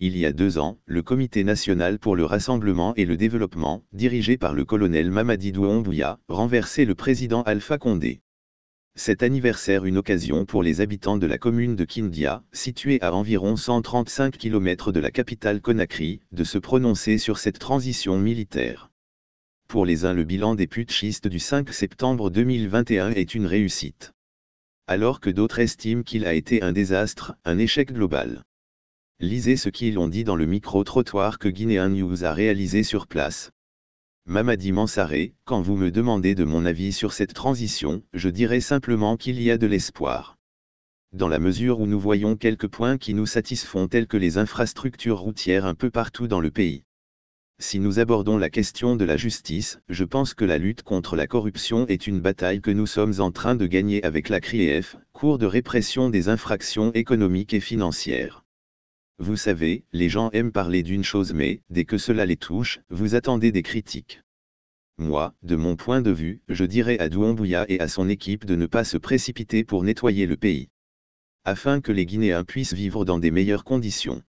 Il y a deux ans, le Comité national pour le rassemblement et le développement, dirigé par le colonel Mamadi Douombouya, renversait le président Alpha Condé. Cet anniversaire une occasion pour les habitants de la commune de Kindia, située à environ 135 km de la capitale Conakry, de se prononcer sur cette transition militaire. Pour les uns le bilan des putschistes du 5 septembre 2021 est une réussite. Alors que d'autres estiment qu'il a été un désastre, un échec global. Lisez ce qu'ils ont dit dans le micro-trottoir que Guinean News a réalisé sur place. Mamadi Mansaré, quand vous me demandez de mon avis sur cette transition, je dirais simplement qu'il y a de l'espoir. Dans la mesure où nous voyons quelques points qui nous satisfont tels que les infrastructures routières un peu partout dans le pays. Si nous abordons la question de la justice, je pense que la lutte contre la corruption est une bataille que nous sommes en train de gagner avec la CRIEF, Cour de répression des infractions économiques et financières. Vous savez, les gens aiment parler d'une chose mais, dès que cela les touche, vous attendez des critiques. Moi, de mon point de vue, je dirais à Douambouya et à son équipe de ne pas se précipiter pour nettoyer le pays. Afin que les Guinéens puissent vivre dans des meilleures conditions.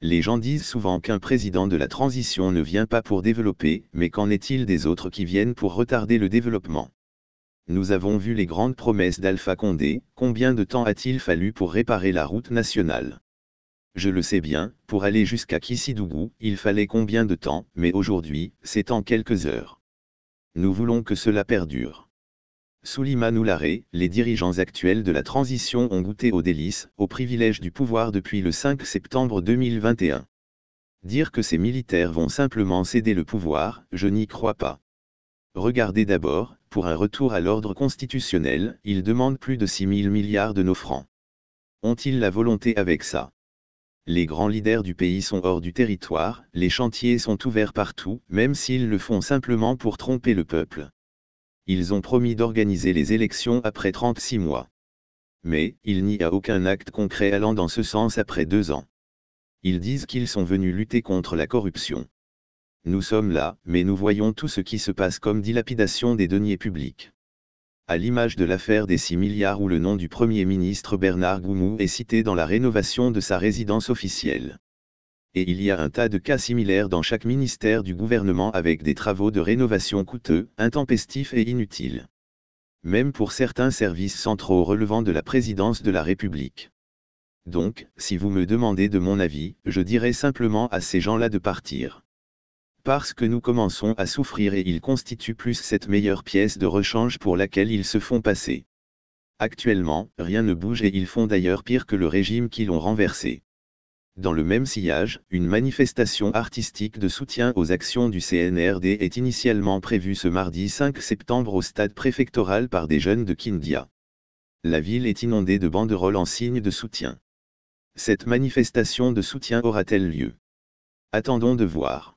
Les gens disent souvent qu'un président de la transition ne vient pas pour développer, mais qu'en est-il des autres qui viennent pour retarder le développement Nous avons vu les grandes promesses d'Alpha Condé, combien de temps a-t-il fallu pour réparer la route nationale je le sais bien, pour aller jusqu'à Kissidougou, il fallait combien de temps, mais aujourd'hui, c'est en quelques heures. Nous voulons que cela perdure. Soulimanou Laré, les dirigeants actuels de la transition ont goûté aux délices, aux privilèges du pouvoir depuis le 5 septembre 2021. Dire que ces militaires vont simplement céder le pouvoir, je n'y crois pas. Regardez d'abord, pour un retour à l'ordre constitutionnel, ils demandent plus de 6 000 milliards de nos francs. Ont-ils la volonté avec ça les grands leaders du pays sont hors du territoire, les chantiers sont ouverts partout, même s'ils le font simplement pour tromper le peuple. Ils ont promis d'organiser les élections après 36 mois. Mais, il n'y a aucun acte concret allant dans ce sens après deux ans. Ils disent qu'ils sont venus lutter contre la corruption. Nous sommes là, mais nous voyons tout ce qui se passe comme dilapidation des deniers publics à l'image de l'affaire des 6 milliards où le nom du Premier ministre Bernard Goumou est cité dans la rénovation de sa résidence officielle. Et il y a un tas de cas similaires dans chaque ministère du gouvernement avec des travaux de rénovation coûteux, intempestifs et inutiles. Même pour certains services centraux relevant de la présidence de la République. Donc, si vous me demandez de mon avis, je dirais simplement à ces gens-là de partir parce que nous commençons à souffrir et ils constituent plus cette meilleure pièce de rechange pour laquelle ils se font passer. Actuellement, rien ne bouge et ils font d'ailleurs pire que le régime qui l'ont renversé. Dans le même sillage, une manifestation artistique de soutien aux actions du CNRD est initialement prévue ce mardi 5 septembre au stade préfectoral par des jeunes de Kindia. La ville est inondée de banderoles en signe de soutien. Cette manifestation de soutien aura-t-elle lieu Attendons de voir.